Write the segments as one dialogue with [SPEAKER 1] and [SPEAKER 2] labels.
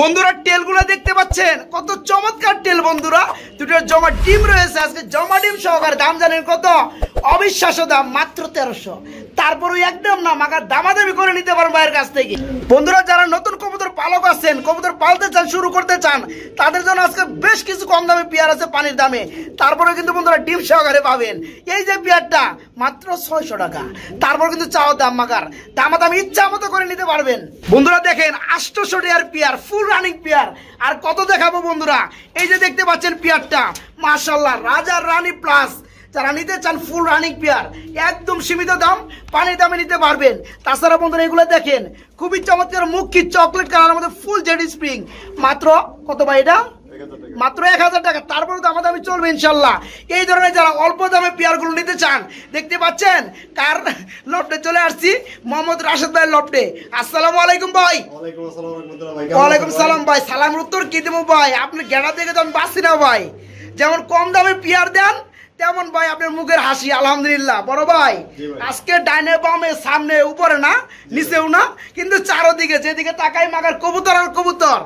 [SPEAKER 1] বন্ধুরা টেলগুলো দেখতে পাচ্ছেন কত চমৎকার টেল বন্ধুরা দুটো জমা ডিম রয়েছে আজকে জমা ডিম সহকারে দাম জানেন কত অবিশ্বাস্য দাম মাত্র তেরোশো তারপরেও একদম না মাকার দামাদামি করে নিতে পারেন ভাইয়ের কাছ থেকে বন্ধুরা যারা নতুন কবুতর পালক আছেন কবুতর পালতে চান শুরু করতে চান তাদের জন্য আজকে বেশ কিছু কম দামে পেয়ার আছে পানির দামে তারপরে কিন্তু বন্ধুরা ডিম সহকারে পাবেন এই যে পেয়ারটা মাত্র ছয়শো টাকা তারপর কিন্তু চাও দাম মাকার দামাদামি ইচ্ছা মতো করে নিতে পারবেন বন্ধুরা দেখেন আষ্টশো টাকার pair full full running pair আর কত দেখাবো বন্ধুরা এই যে দেখতে পাচ্ছেন পেয়ারটা মার্শাল্লাহ রাজার রানী প্লাস যারা নিতে চান ফুল রানিং পেয়ার একদম সীমিত দাম পানির দামে নিতে পারবেন তাছাড়া বন্ধুরা এগুলো দেখেন খুবই চমৎকার মুখ্যি চকলেট কালার আমাদের ফুল জেডি স্প্রিং মাত্র কত ভাই এটা মাত্র এক হাজার টাকা তারপরে তো আমাদের আমি চলবে ইনশাল্লাহ এই ধরনের যারা অল্প দামে পেয়ারগুলো নিতে চান দেখতে পাচ্ছেন কার লপটে চলে আসছি মোহাম্মদ রাশেদ ভাই লপটে আসসালাম আলাইকুম ভাই ওয়ালাইকুম সালাম ভাই সালামের উত্তর কি দেবো ভাই আপনি গেড়া দেখে তো আমি বাঁচছি না ভাই যেমন কম দামে পেয়ার দেন তেমন ভাই আপনার মুখের হাসি আলহামদুলিল্লাহ বড় ভাই আজকে ডাইনে বামে সামনে উপরে না নিচেও না কিন্তু চারোদিকে যেদিকে তাকাই মাগার কবুতর আর কবুতর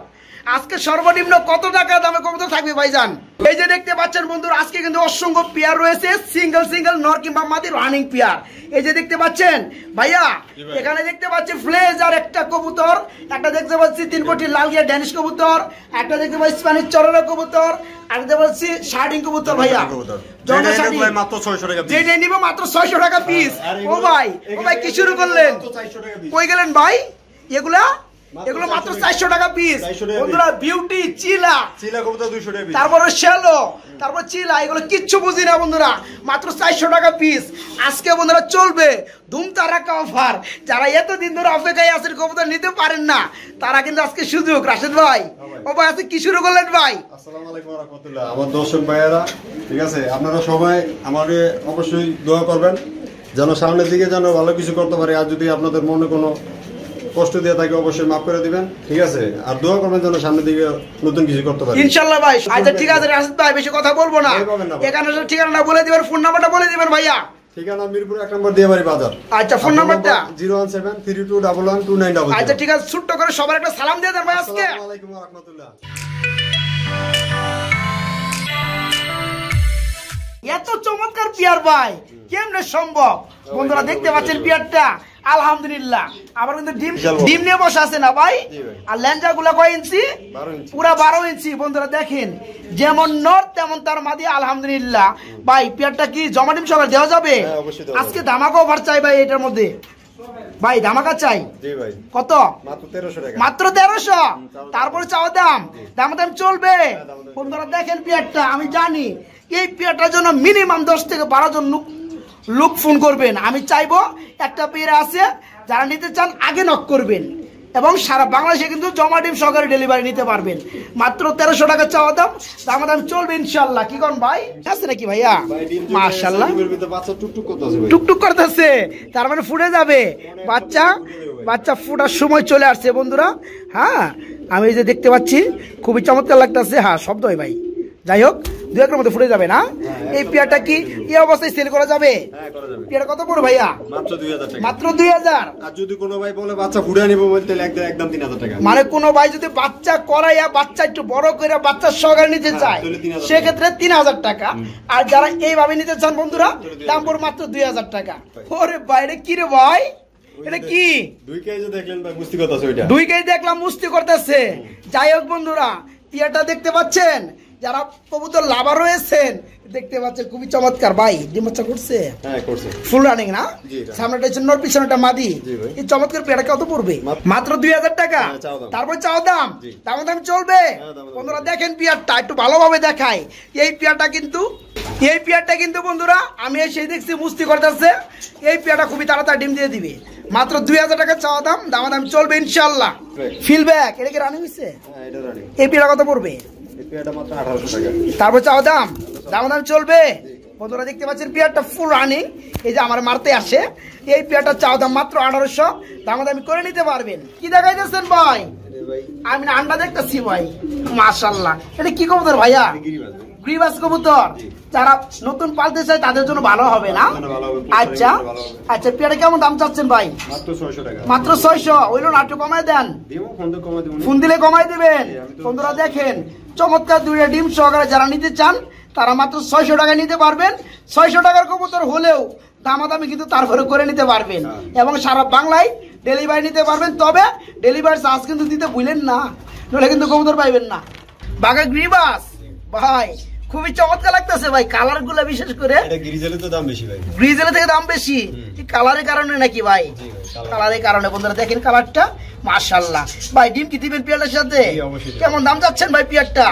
[SPEAKER 1] আজকে সর্বনিম্ন কত টাকা দামে কত থাকবে ভাই যান এই যে দেখতে পাচ্ছেন বন্ধুরা আজকে কিন্তু অসংখ্য পেয়ার রয়েছে সিঙ্গেল সিঙ্গেল নর কিংবা মাদি রানিং পেয়ার এই যে দেখতে পাচ্ছেন ভাইয়া এখানে দেখতে পাচ্ছি ফ্লেজ আর একটা কবুতর একটা দেখতে পাচ্ছি তিন কোটি লাল গিয়া ড্যানিশ কবুতর একটা দেখতে পাচ্ছি স্প্যানিশ চরনা কবুতর আর দেখতে পাচ্ছি শার্ডিং কবুতর ভাইয়া যেটা নিব মাত্র ছয়শো টাকা পিস ও ভাই ও ভাই কি শুরু করলেন কই গেলেন ভাই এগুলা এগুলো মাত্র চারশো টাকা পিস বন্ধুরা বিউটি চিলা চিলা কবুতর দুইশো টাকা তারপরে শ্যালো তারপর চিলা এগুলো কিচ্ছু বুঝি না বন্ধুরা মাত্র চারশো টাকা পিস আজকে বন্ধুরা চলবে অফার যারা এতদিন ধরে অপেক্ষায় কবুতর নিতে পারেন না তারা কিন্তু আজকে সুযোগ রাশেদ ভাই হ্যাঁ ও ভাই আজকে কি শুরু করলেন ভাই আমার দর্শক ভাইয়েরা ঠিক আছে আপনারা সবাই আমাকে অবশ্যই দোয়া করবেন যেন সামনের দিকে যেন ভালো কিছু করতে পারে আর যদি আপনাদের মনে কোনো কষ্ট দিয়ে তাকে অবশ্যই মাফ করে দিবেন ঠিক আছে আর দোয়া করবেন যেন সামনের দিকে নতুন কিছু করতে পারে ইনশাআল্লাহ ভাই আচ্ছা ঠিক আছে রাশিদ ভাই বেশি কথা বলবো না এখানে ঠিকানা বলে দিবেন ফোন নাম্বারটা বলে দিবেন ভাইয়া ঠিকানা মিরপুর এক নম্বর বাজার আচ্ছা ফোন নাম্বারটা আচ্ছা ঠিক আছে করে সবার একটা সালাম দিয়ে দেন ভাই আজকে আলাইকুম ওয়া রাহমাতুল্লাহ এত চমৎকার পিয়ার ভাই কেমনে সম্ভব বন্ধুরা দেখতে পাচ্ছেন পিয়ারটা আলহামদুলিল্লাহ আবার কিন্তু ডিম ডিম ভাই আর কয় ইঞ্চি পুরা বারো ইঞ্চি বন্ধুরা দেখেন যেমন নর তেমন তার আলহামদুলিল্লাহ ভাই কি জমা হ্যাঁ, দেওয়া যাবে আজকে ধামাকা চাই ভাই এটার মধ্যে ভাই ধামাকা চাই কত মাত্র তেরোশো তারপরে চাওয়া দাম দাম হ্যাঁ, দাম চলবে বন্ধুরা দেখেন পেয়ারটা আমি জানি এই পেয়ারটার জন্য মিনিমাম দশ থেকে বারো জন লোক ফোন করবেন আমি চাইবো একটা পেয়ারা আছে যারা নিতে চান আগে নক করবেন এবং সারা বাংলাদেশে কিন্তু জমা ডিম সহকারে ডেলিভারি নিতে পারবেন মাত্র তেরোশো টাকা চাওয়া দাম দাম দাম চলবে ইনশাল্লাহ কি কন ভাই আছে নাকি ভাইয়া মাশাল্লাহ টুকটুক করতেছে তার মানে ফুটে যাবে বাচ্চা বাচ্চা ফুটার সময় চলে আসছে বন্ধুরা হ্যাঁ আমি যে দেখতে পাচ্ছি খুবই চমৎকার লাগতেছে হ্যাঁ শব্দ হয় ভাই যাই হোক দু একর মধ্যে ফুটে যাবে না হ্যাঁ, এই পেয়ারটা কি এই অবস্থায় সেল করা যাবে হ্যাঁ, পেয়ারা কত পড়ো ভাইয়া মাত্র দুই হাজার যদি কোনো ভাই বলে বাচ্চা ফুটে নিবো বলতে একদম তিন টাকা মানে কোনো ভাই যদি বাচ্চা করাইয়া বাচ্চা একটু বড় করে বাচ্চা সহকারে নিতে হ্যাঁ, চায় সেক্ষেত্রে তিন হাজার টাকা আর যারা এইভাবে নিতে চান বন্ধুরা দাম পড়ে মাত্র দুই হাজার টাকা ওরে বাইরে কি রে ভাই এটা কি দুই কেজি দেখলেন ভাই মুস্তি করতেছে ওইটা দুই কেজি দেখলাম মুস্তি করতেছে যাই হোক বন্ধুরা পিয়াটা দেখতে পাচ্ছেন যারা কবুতর লাভার রয়েছেন দেখতে পাচ্ছেন খুবই চমৎকার ভাই ডিম করছে হ্যাঁ, করছে ফুল রানিং না সামনেটা জন্য পিছনেটা মাদি এই চমৎকার পেড়া কত পড়বে মাত্র হাজার টাকা হ্যাঁ, তারপর চাও দাম দাম হ্যাঁ, দাম চলবে বন্ধুরা দেখেন পিয়ারটা একটু ভালোভাবে দেখায় এই পিয়ারটা কিন্তু এই পেয়ারটা কিন্তু বন্ধুরা আমি সেই দেখছি মুস্তি করতেছে এই পেয়ারটা খুবই তাড়াতাড়ি ডিম দিয়ে দিবে মাত্র দুই হাজার টাকা চাওয়া দাম দাম চলবে ইনশাল্লাহ ফিল ব্যাগ এটা কি রানিং হয়েছে এই পেয়ারা কত পড়বে তারপর চাও দাম দাম দাম চলবে বন্ধুরা দেখতে পাচ্ছেন পেয়ারটা ফুল রানিং এই যে আমার মারতে আসে এই পেয়ারটা চাও দাম মাত্র আঠারোশো দাম দামি করে নিতে পারবেন কি দেখাইতেছেন ভাই আমি আন্ডা দেখতেছি ভাই মাসাল্লাহ এটা কি কবুতর ভাইয়া গ্রিবাস কবুতর যারা নতুন পালতে চায় তাদের জন্য ভালো হবে না আচ্ছা আচ্ছা পেয়ারা কেমন দাম চাচ্ছেন ভাই মাত্র ছয়শো ওইলো নাট্য কমায় দেন ফোন দিলে কমায় দিবেন বন্ধুরা দেখেন চমৎকার দুইটা ডিম সহকারে যারা নিতে চান তারা মাত্র ছয়শো টাকায় নিতে পারবেন ছয়শো টাকার কবুতর হলেও দামাদামি কিন্তু তারপরে করে নিতে পারবেন হ্যাঁ। এবং সারা বাংলায় ডেলিভারি নিতে পারবেন তবে ডেলিভারি চার্জ কিন্তু দিতে ভুলেন না নাহলে কিন্তু কবুতর পাইবেন না বাঘা গ্রিবাস ভাই খুবই চমৎকার লাগতেছে ভাই কালার গুলা বিশেষ করে গ্রিজেলে থেকে দাম বেশি কালারের কারণে নাকি ভাই কালারের কারণে বন্ধুরা দেখেন কালারটা মাশাল্লাহ ভাই ডিম কি দিবেন পিয়ারটার সাথে কেমন দাম যাচ্ছেন ভাই পিয়ারটা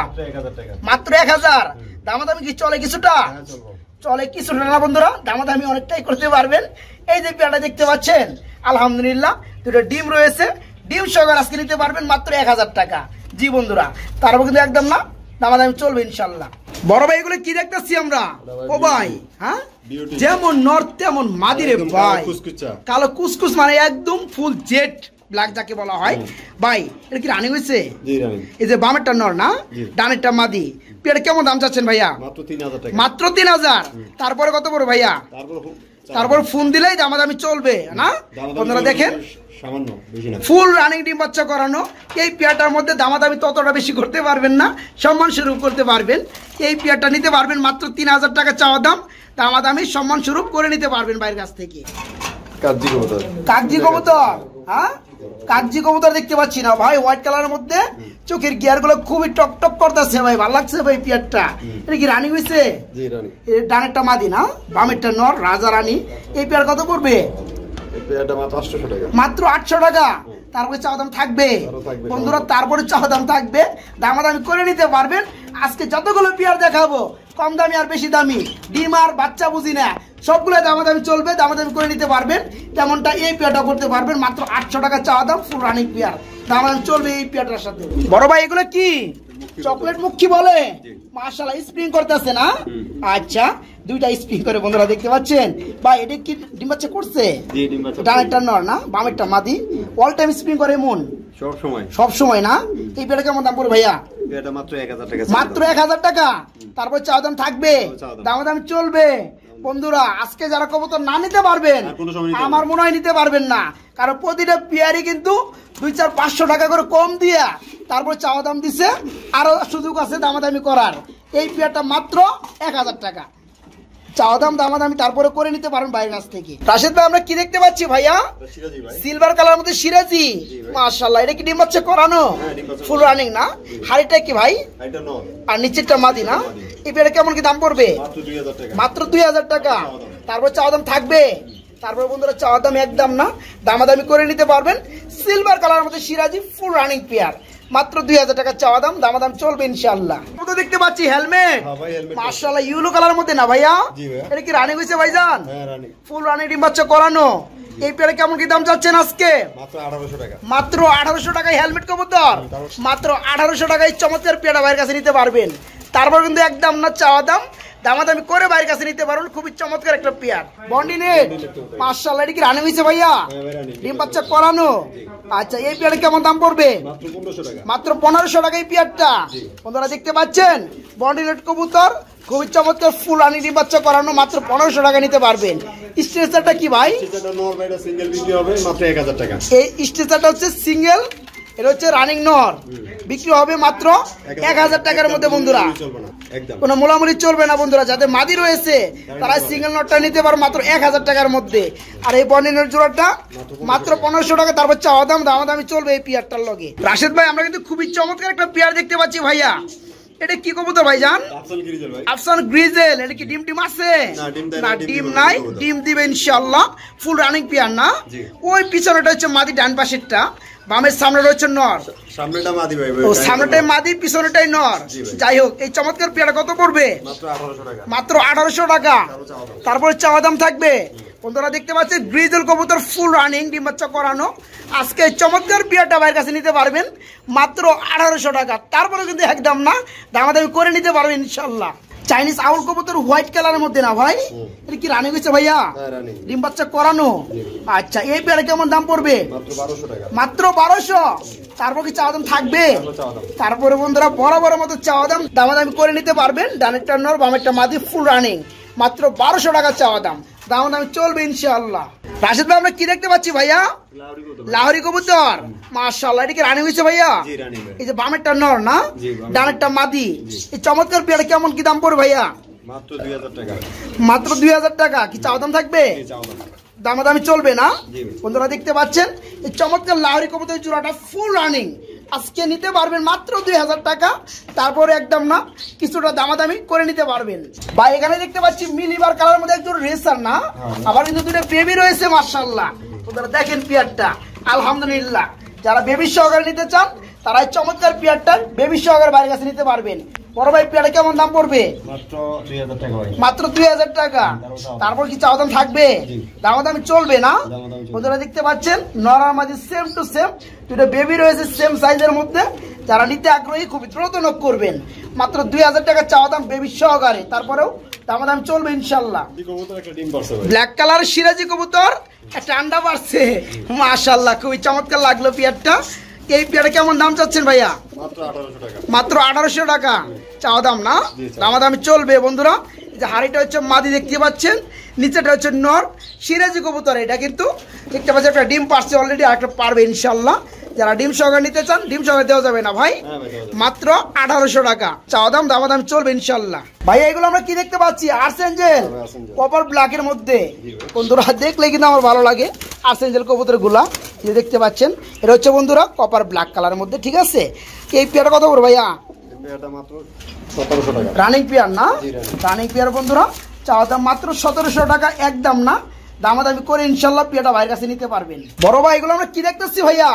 [SPEAKER 1] মাত্র এক হাজার দামাদামি কি চলে কিছুটা হ্যাঁ, চলে কিছুটা না বন্ধুরা দামাদামি অনেকটাই করতে পারবেন এই যে পেয়ারটা দেখতে পাচ্ছেন আলহামদুলিল্লাহ দুটো ডিম রয়েছে ডিম সহকার আজকে নিতে পারবেন মাত্র এক হাজার টাকা জি বন্ধুরা তারপর কিন্তু একদম না দামাদামি চলবে ইনশাল্লাহ বড় ভাই এগুলো কি দেখতেছি আমরা ও ভাই হ্যাঁ যেমন নর্থ তেমন মাদিরে ভাই কালো কুসকুস মানে একদম ফুল জেট ব্ল্যাক যাকে বলা হয় ভাই এটা কি রানিং হয়েছে এই যে বামেরটা নর না ডানেরটা মাদি এটা কেমন দাম চাচ্ছেন ভাইয়া মাত্র তিন হাজার তারপরে কত বড় ভাইয়া তারপর ফোন দিলেই দামা দামি চলবে না আপনারা দেখেন ফুল রানিং ডিম বাচ্চা করানো এই পেয়ারটার মধ্যে দামাদামি ততটা বেশি করতে পারবেন না সম্মান স্বরূপ করতে পারবেন এই পেয়ারটা নিতে পারবেন মাত্র তিন হাজার টাকা চাওয়া দাম দামি সম্মান স্বরূপ করে নিতে পারবেন বাইরের কাছ থেকে কাগজি কবুতর কাগজি কবুতর হ্যাঁ কাগজি কবুতর দেখতে পাচ্ছি না ভাই হোয়াইট কালারের মধ্যে চোখের গিয়ার গুলো খুবই টক টক করতেছে ভাই ভালো লাগছে ভাই পিয়ারটা এটা কি রানী হয়েছে ডানেরটা মাদি না বামেরটা নর রাজা রানী এই পিয়ার কত পড়বে মাত্র আটশো টাকা তারপরে চাওয়া দাম থাকবে বন্ধুরা তারপরে চাওয়া দাম থাকবে দামাদামি করে নিতে পারবেন আজকে যতগুলো পিয়ার দেখাবো কম দামি আর বেশি দামি ডিম আর বাচ্চা বুঝি না সবগুলো দামাদামি চলবে দামাদামি করে নিতে পারবেন তেমনটা এই পেয়াটা করতে পারবেন মাত্র আটশো টাকা চাওয়া দাম ফুল রানিং পেয়ার দামাদামি চলবে এই পেয়াটার সাথে বড় ভাই এগুলো কি চকলেট মুখী বলে মাশাআল্লাহ স্প্রিং করতেছে না আচ্ছা দুইটা স্প্রিং করে বন্ধুরা দেখতে পাচ্ছেন ভাই এটা কি ডিম করছে ডানেরটা নর না বামেরটা মাদি অল টাইম স্প্রিং করে মন সব সময় সব সময় না এই কেমন দাম পড়ে ভাইয়া মাত্র টাকা তারপর দাম থাকবে দাম চলবে বন্ধুরা আজকে যারা কবুতর না নিতে পারবেন আমার মনে হয় নিতে পারবেন না কারণ প্রতিটা পেয়ারি কিন্তু দুই চার পাঁচশো টাকা করে কম দিয়া তারপরে চাওয়া দাম দিছে আরও সুযোগ আছে দামাদামি করার এই পেয়ারটা মাত্র এক হাজার টাকা চাওয়া দাম দাম আমি তারপরে করে নিতে পারেন বাইরের কাছ থেকে রাশেদ ভাই আমরা কি দেখতে পাচ্ছি ভাইয়া সিলভার কালার মধ্যে সিরাজি মাশাআল্লাহ এটা কি ডিম হচ্ছে করানো ফুল রানিং না হাড়িটা কি ভাই আর নিচেরটা মাদি না এই পেয়ারে কেমন কি দাম পড়বে মাত্র দুই হাজার টাকা তারপর চাওয়া দাম থাকবে তারপর বন্ধুরা চাওয়া দাম একদম না দামাদামি করে নিতে পারবেন সিলভার কালার মধ্যে সিরাজি ফুল রানিং পেয়ার মাত্র দুই হাজার টাকা চাওয়া দাম দাম চলবে ইনশাল্লাহ তো দেখতে পাচ্ছি হেলমেট মার্শাল ইউলো কালার মধ্যে না ভাইয়া এটা কি রানি হয়েছে ভাইজান ফুল হ্যাঁ, রানি ডিম বাচ্চা করানো এই পেয়ারে কেমন কি দাম চাচ্ছেন আজকে মাত্র আঠারোশো টাকায় হেলমেট কবুতর মাত্র আঠারোশো টাকায় চমৎকার পেয়ারা ভাইয়ের কাছে নিতে পারবেন তারপর কিন্তু একদম না চাওয়া দাম আমি করে বাইরের কাছে নিতে পারুন খুবই চমৎকার একটা পেয়ার বন্ডি নেট সাল এটা কি রানি হয়েছে ভাইয়া ডিম বাচ্চা করানো আচ্ছা এই পেয়ার কেমন দাম পড়বে মাত্র পনেরোশো টাকা এই পেয়ারটা বন্ধুরা দেখতে পাচ্ছেন বন্ডি নেট কবুতর খুবই চমৎকার ফুল আনি ডিম বাচ্চা করানো মাত্র পনেরোশো টাকা নিতে পারবেন স্ট্রেচারটা কি ভাই এই স্ট্রেচারটা হচ্ছে সিঙ্গেল এটা হচ্ছে রানিং নর বিক্রি হবে মাত্র এক হাজার টাকার মধ্যে বন্ধুরা কোনো মোলামুলি চলবে না বন্ধুরা যাদের মাদি রয়েছে তারা সিঙ্গেল নটটা নিতে পারো মাত্র এক হাজার টাকার মধ্যে আর এই বর্ণিনের জোড়াটা মাত্র পনেরোশো টাকা তারপর চাওয়া দাম দাম দামি চলবে এই পিয়ারটার লগে রাশেদ ভাই আমরা কিন্তু খুবই চমৎকার একটা পিয়ার দেখতে পাচ্ছি ভাইয়া এটা কি কবুতর ভাইজান আফসান গ্রিজেল এটা কি ডিম টিম আছে না ডিম নাই ডিম দিবে ইনশাল্লাহ ফুল রানিং পিয়ার না ওই পিছনেটা হচ্ছে মাদি ডান পাশেরটা বামের সামনে রয়েছে নর মাত্র আঠারোশো টাকা তারপরে থাকবে বন্ধুরা দেখতে গ্রিজল কবুতর ফুল রানিং করানো আজকে চমৎকার কাছে নিতে পারবেন মাত্র আঠারোশো টাকা তারপরে কিন্তু একদম না দামাদামি করে নিতে পারবে ইনশাল্লাহ চাইনিজ আউল কবুতর হোয়াইট কালারের মধ্যে না ভাই এটা কি রানি হয়েছে ভাইয়া ডিম বাচ্চা করানো আচ্ছা এই পেয়ারা কেমন দাম পড়বে মাত্র বারোশো তারপর কি চাওয়া দাম থাকবে তারপরে বন্ধুরা বড় বড় মতো চাওয়া দাম দামাদামি করে নিতে পারবেন ডানেরটা নর টান মাদি ফুল রানিং মাত্র বারোশো টাকা চাওয়া দাম দাম আমি চলবে ইনশাল্লাহ রাশিদ ভাই আমরা কি দেখতে পাচ্ছি ভাইয়া লাহরি কবুতর মাশাল্লাহ এটা কি রানি হয়েছে ভাইয়া এই যে বামেরটা নর না ডানেরটা মাদি এই চমৎকার পেয়ারা কেমন কি দাম পড়বে ভাইয়া মাত্র দুই হাজার টাকা কি চাওয়া দাম থাকবে দামি চলবে না বন্ধুরা দেখতে পাচ্ছেন এই চমৎকার লাহরি কবুতর জোড়াটা ফুল রানিং আজকে নিতে পারবেন মাত্র দুই হাজার টাকা তারপরে একদম না কিছুটা দামাদামি করে নিতে পারবেন বা এখানে দেখতে পাচ্ছি মিলিবার কালার মধ্যে একজন রেসার না হ্যাঁ। আবার কিন্তু দুটো বেবি রয়েছে মার্শাল্লাহ দেখেন পিয়ারটা আলহামদুলিল্লাহ যারা বেবির সহকারে নিতে চান তারাই চমৎকার পেয়ারটা বেবি সহকারে বাড়ির কাছে নিতে পারবেন বড় ভাই পেয়ারা কেমন দাম পড়বে মাত্র দুই হাজার টাকা তারপর কি চাওয়া দাম থাকবে দাম দামি চলবে না ওদেরা দেখতে পাচ্ছেন নরার মাঝে সেম টু সেম দুটো বেবি রয়েছে সেম সাইজের মধ্যে যারা নিতে আগ্রহী খুবই দ্রুত নক করবেন মাত্র দুই হাজার টাকা চাওয়া দাম বেবি সহকারে তারপরেও দাম দাম চলবে ইনশাল্লাহ ব্ল্যাক কালার সিরাজি কবুতর একটা আন্ডা পারছে মাশাল্লাহ খুবই চমৎকার লাগলো পেয়ারটা এই পেয়ারা কেমন দাম চাচ্ছেন ভাইয়া মাত্র আঠারোশো টাকা চাওয়া দাম না দামাদামি চলবে বন্ধুরা যে হাড়িটা হচ্ছে মাদি দেখতে পাচ্ছেন নিচেটা হচ্ছে নর সিরাজি কবুতর এটা কিন্তু দেখতে পাচ্ছেন একটা ডিম পারছে অলরেডি আরেকটা পারবে ইনশাল্লাহ যারা ডিম সঙ্গে নিতে চান ডিম সঙ্গে দেওয়া যাবে না ভাই হ্যাঁ, মাত্র আঠারোশো টাকা চাওয়া দাম দাবা দাম চলবে ইনশাল্লাহ ভাই এগুলো আমরা কি দেখতে পাচ্ছি আর্সেঞ্জেল কপার ব্ল্যাকের মধ্যে বন্ধুরা দেখলে কিন্তু আমার ভালো লাগে আর্সেঞ্জেল কবুতর গুলা দেখতে পাচ্ছেন এটা হচ্ছে বন্ধুরা কপার ব্ল্যাক কালারের মধ্যে ঠিক আছে এই পেয়ারটা কত করবো ভাইয়া রানিং পেয়ার না রানিং বন্ধুরা দাম মাত্র টাকা একদম না করে ইনশাল্লাহ নিতে পারবেন বড় ভাই এগুলো আমরা কি ভাইয়া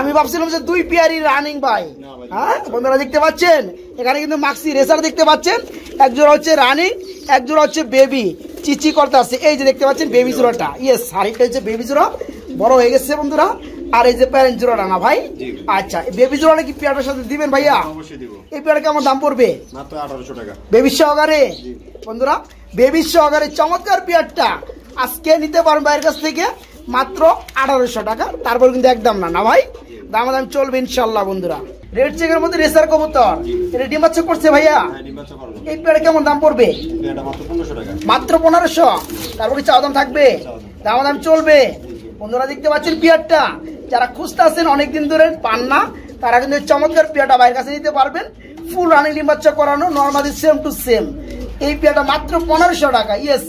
[SPEAKER 1] আমি ভাবছিলাম যে দুই রানিং হ্যাঁ, বন্ধুরা দেখতে পাচ্ছেন এখানে কিন্তু রেসার দেখতে পাচ্ছেন হচ্ছে রানিং হচ্ছে বেবি চিচি করতে আসছে এই যে দেখতে পাচ্ছেন বেবি জোড়াটা ইয়েস শাড়িটা হচ্ছে বেবি জোড়া বড় হয়ে গেছে বন্ধুরা আর এই যে প্যারেন্ট জোড়াটা না ভাই আচ্ছা বেবি জোড়াটা কি পেয়ারের সাথে দিবেন ভাইয়া হ্যাঁ, এই পেয়ারে কেমন দাম পড়বে বেবি সহকারে বন্ধুরা বেবি সহকারে চমৎকার পেয়ারটা আজকে নিতে পারেন ভাইয়ের কাছ থেকে মাত্র আঠারোশো টাকা তারপর কিন্তু একদম না না ভাই দাম দাম চলবে ইনশাল্লাহ বন্ধুরা রেড চেকের মধ্যে রেসার কবুতর এটা বাচ্চা করছে ভাইয়া হ্যাঁ, এই পেয়ারে কেমন দাম পড়বে মাত্র পনেরোশো তারপর কি চাওয়া দাম থাকবে দাম দাম চলবে বন্ধুরা দেখতে পাচ্ছেন পেয়ারটা যারা খুঁজতে আছেন অনেকদিন ধরে পান না তারা কিন্তু চমৎকার পেয়াটা বাইরের কাছে নিতে পারবেন ফুল রানিং বাচ্চা করানো নর্মালি সেম টু সেম এই পেয়াটা মাত্র পনেরোশো টাকা ইয়েস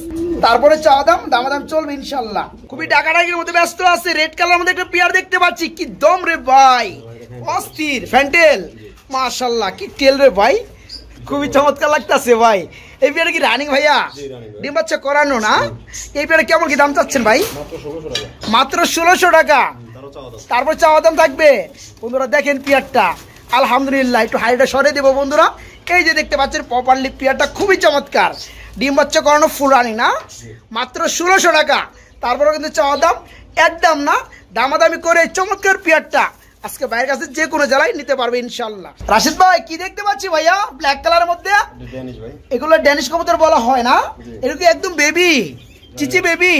[SPEAKER 1] তারপরে চাওয়া দাম দামাদাম চলবে ইনশাল্লাহ খুবই ডাকাডাকির মধ্যে ব্যস্ত আছে রেড কালার মধ্যে একটা পেয়ার দেখতে পাচ্ছি কি দম রে ভাই অস্থির ফ্যান্টেল মাশাল্লাহ কি তেল রে ভাই খুবই চমৎকার লাগতেছে ভাই এই পেয়ারা কি রানিং ভাইয়া ডিম বাচ্চা করানো না এই পেয়ারা কেমন কি দাম চাচ্ছেন ভাই মাত্র ষোলোশো টাকা তারপর চাওয়া দাম থাকবে বন্ধুরা দেখেন পিয়ারটা আলহামদুলিল্লাহ একটু হাইটা সরে দেবো বন্ধুরা এই যে দেখতে পাচ্ছেন প্রপারলি পিয়ারটা খুবই চমৎকার ডিম বাচ্চা করানো ফুল রানি না মাত্র ষোলোশো টাকা তারপরে কিন্তু চাওয়া দাম একদম না দামাদামি করে চমৎকার পিয়ারটা আজকে বাইরের কাছে যে কোনো জেলায় নিতে পারবে ইনশাল্লাহ রাশিদ ভাই কি দেখতে পাচ্ছি ভাইয়া ব্ল্যাক কালারের মধ্যে এগুলো ড্যানিশ কবুতর বলা হয় না এগুলো একদম বেবি চিচি বেবি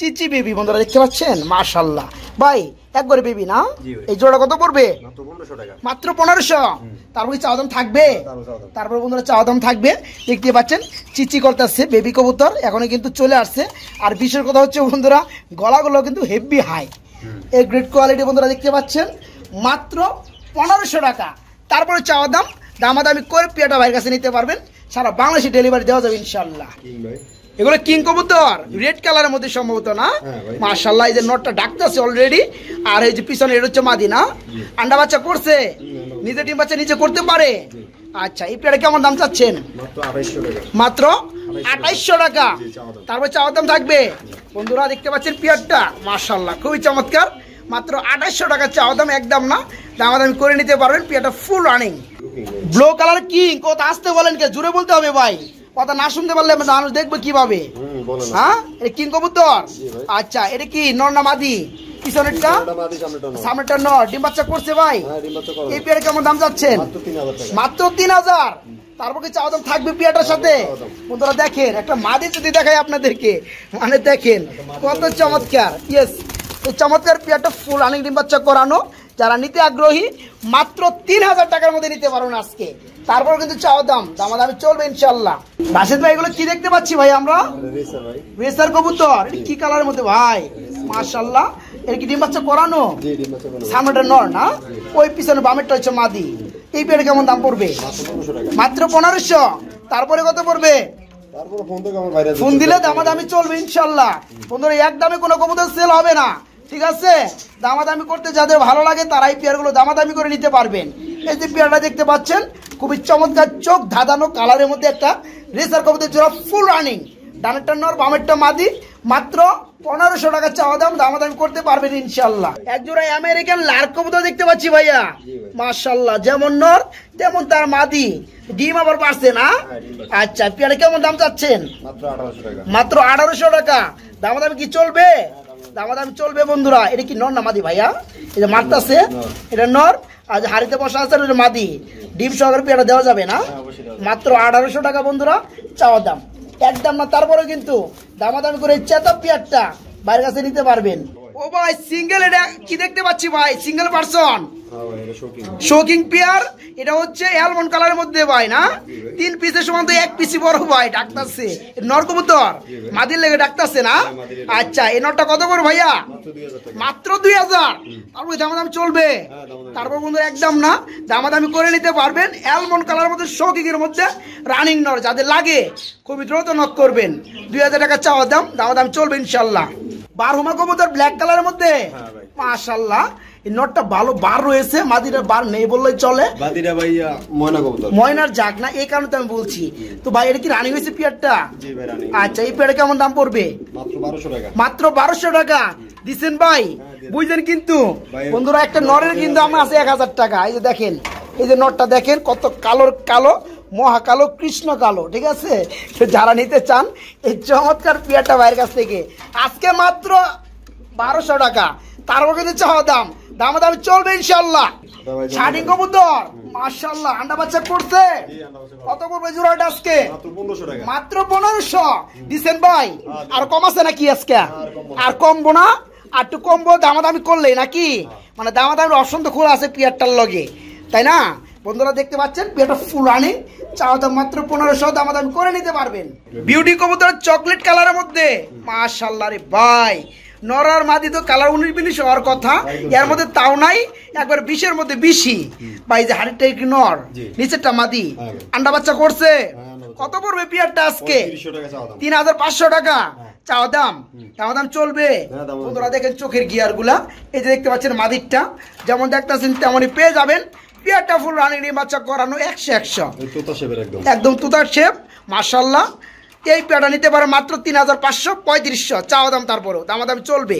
[SPEAKER 1] চিচি বেবি বন্ধুরা দেখতে পাচ্ছেন মাশাল্লাহ ভাই একবারে বেবি না এই জোড়া কত পড়বে মাত্র পনেরোশো তারপর চাওয়া দাম থাকবে তারপর বন্ধুরা চাওয়া দাম থাকবে দেখতে পাচ্ছেন চিচি আসছে বেবি কবুতর এখনো কিন্তু চলে আসছে আর বিশেষ কথা হচ্ছে বন্ধুরা গলাগুলো কিন্তু হেভি হাই এই গ্রেড কোয়ালিটি বন্ধুরা দেখতে পাচ্ছেন মাত্র পনেরোশো টাকা তারপরে চাওয়া দাম দামাদামি করে পেয়েটা ভাইয়ের কাছে নিতে পারবেন সারা বাংলাদেশে ডেলিভারি দেওয়া যাবে ইনশাল্লাহ এগুলো কিং কবুতর রেড কালারের মধ্যে সম্ভবত না হ্যাঁ, মার্শাল্লাহ এই যে নটটা ডাকতেছে অলরেডি আর এই যে পিছনে এটা হচ্ছে মাদি না আন্ডা বাচ্চা করছে নিজে ডিম বাচ্চা নিজে করতে পারে আচ্ছা এই প্লেয়ারে কেমন দাম চাচ্ছেন মাত্র আঠাইশশো টাকা তারপর চাওয়ার দাম থাকবে বন্ধুরা দেখতে পাচ্ছেন পিয়ারটা মার্শাল্লাহ খুবই চমৎকার মাত্র আঠাইশশো টাকা চাওয়ার দাম একদম না দামাদামি করে নিতে পারবেন পিয়ারটা full running blue colour king কত আসতে বলেন কে জুড়ে বলতে হবে ভাই কথা না শুনতে পারলে মানুষ দেখবে কিভাবে হ্যাঁ এটা কিং কবুতর আচ্ছা এটা কি নর্না মাদি হ্যাঁ, থাকবে সাথে দেখেন একটা মাদি যদি দেখায় আপনাদেরকে মানে দেখেন কত চমৎকার চমৎকার ফুল করানো যারা নিতে আগ্রহী মাত্র তিন হাজার টাকার মধ্যে নিতে পারুন আজকে তারপর কিন্তু চাওয়া দাম দামা দামি চলবে ইনশাল্লাহ রাশিদ ভাই এগুলো কি দেখতে পাচ্ছি ভাই আমরা রেসার কবুতর কি কালার মধ্যে ভাই মাশাল্লাহ এর কি ডিম বাচ্চা করানো সামনেটা নর না ওই পিছনে বামেরটা হচ্ছে মাদি এই পেয়ার কেমন দাম পড়বে মাত্র পনেরোশো তারপরে কত পড়বে ফোন দিলে দামাদামি চলবে ইনশাল্লাহ বন্ধুরা এক দামে কোনো কবুতর সেল হবে না ঠিক আছে দামাদামি করতে যাদের ভালো লাগে তারাই পেয়ারগুলো দামাদামি করে নিতে পারবেন এই যে পেয়ারটা দেখতে পাচ্ছেন খুবই চমৎকার চোখ ধাঁধানো কালারের মধ্যে একটা রেসার কবুতর জোড়া ফুল রানিং ডানেরটা নর বামেরটা মাদি মাত্র পনেরোশো টাকা চাওয়া দাম দামি করতে পারবেন ইনশাল্লাহ এক জোড়া আমেরিকান লার্কবুতা দেখতে পাচ্ছি ভাইয়া মার্শাল্লাহ যেমন নর তেমন তার মাদি ডিম আবার পারছে না হ্যাঁ, আচ্ছা পিয়ারে কেমন দাম চাচ্ছেন মাত্র আঠারোশো টাকা মাত্র আঠারোশো টাকা কি চলবে দামাদামি চলবে বন্ধুরা এটা কি নর না মাদি ভাইয়া এটা যে মারতাছে এটা নর আর হাড়িতে বসা আছে মাদি ডিম সহকারে পেয়ারা দেওয়া যাবে না হ্যাঁ, মাত্র আঠারোশো টাকা বন্ধুরা চাওয়ার দাম একদম না তারপরেও কিন্তু দামাদামি করে চেতক পেয়ারটা বাইরের কাছে নিতে পারবেন ও ভাই সিঙ্গেল এটা কি দেখতে পাচ্ছি ভাই সিঙ্গেল পারসন শোকিং পেয়ার এটা হচ্ছে অ্যালমন্ড কালারের মধ্যে ভাই না তিন পিসের সমান তো এক পিসি বড় ভাই ডাক্তারছে নরকবুতর মাদির লেগে ডাক্তারছে না হ্যাঁ, আচ্ছা এই নটটা কত করে ভাইয়া মাত্র দুই হাজার তারপর দাম চলবে হ্যাঁ, তারপর বন্ধু একদম না দামি করে নিতে পারবেন অ্যালমন্ড কালারের মধ্যে শোকিং এর মধ্যে রানিং নর যাদের লাগে খুবই দ্রুত নক করবেন দুই হাজার টাকা চাওয়া দাম দাম চলবে ইনশাল্লাহ বার হোমা কবুতর ব্ল্যাক কালারের মধ্যে হ্যাঁ মাশাল্লাহ এই নটটা ভালো বার রয়েছে মাদিরা বার নেই বললেই চলে মাদিরা ভাই ময়না কবুতর ময়নার জাগ না এই কারণে তো আমি বলছি তো ভাই এটা কি রানি হয়েছে পিয়ারটা জি ভাই রানি আচ্ছা এই পিয়ারটা কেমন দাম পড়বে মাত্র 1200 টাকা মাত্র 1200 টাকা দিছেন ভাই হ্যাঁ, বুঝলেন কিন্তু বন্ধুরা একটা নরের কিন্তু আমার আছে 1000 টাকা এই যে দেখেন এই যে নটটা দেখেন কত কালোর কালো মহাকালো কৃষ্ণ কালো ঠিক আছে যারা নিতে চান এই চমৎকার পিয়াটা ভাইয়ের কাছ থেকে আজকে মাত্র বারোশো টাকা তারপর দিচ্ছে হওয়া দাম দামা দামি চলবে ইনশাল্লাহ আন্ডা বাচ্চা আজকে মাত্র পনেরোশো আচ্ছা। আর কম আছে নাকি আজকে আর কমবো না আর একটু দামাদামি নাকি হ্যাঁ। মানে দামাদামির অসন্ত খোলা আছে পিয়ারটার লগে তাই না বন্ধুরা দেখতে পাচ্ছেন এটা ফুল রানিং চাও দাম মাত্র পনেরোশো দাম দাম করে নিতে পারবেন বিউটি কবুতর চকলেট কালারের মধ্যে মাশাল্লাহ রে ভাই নরার মাদি তো কালার উনিশ বিনিশ হওয়ার কথা এর মধ্যে তাও নাই একবার বিশের মধ্যে বিশি বা এই যে হাড়িটা একটু নর নিচেরটা মাদি হ্যাঁ। আন্ডা বাচ্চা করছে হ্যাঁ, কত পড়বে পিয়ারটা আজকে তিন হাজার পাঁচশো টাকা হ্যাঁ। চাওয়া দাম চাওয়া দাম চলবে বন্ধুরা দেখেন চোখের গিয়ারগুলা এই যে দেখতে পাচ্ছেন মাদিরটা যেমন দেখতেছেন তেমনই পেয়ে যাবেন বিয়াটাফুল রানিনি বাচ্চা করানো একশো একশো একদম তুতার শেপ মার্শাল্লাহ এই পেয়াটা নিতে পারে মাত্র তিন হাজার পাঁচশো পঁয়ত্রিশশো চাওয়া দাম তারপরেও দামাদামি চলবে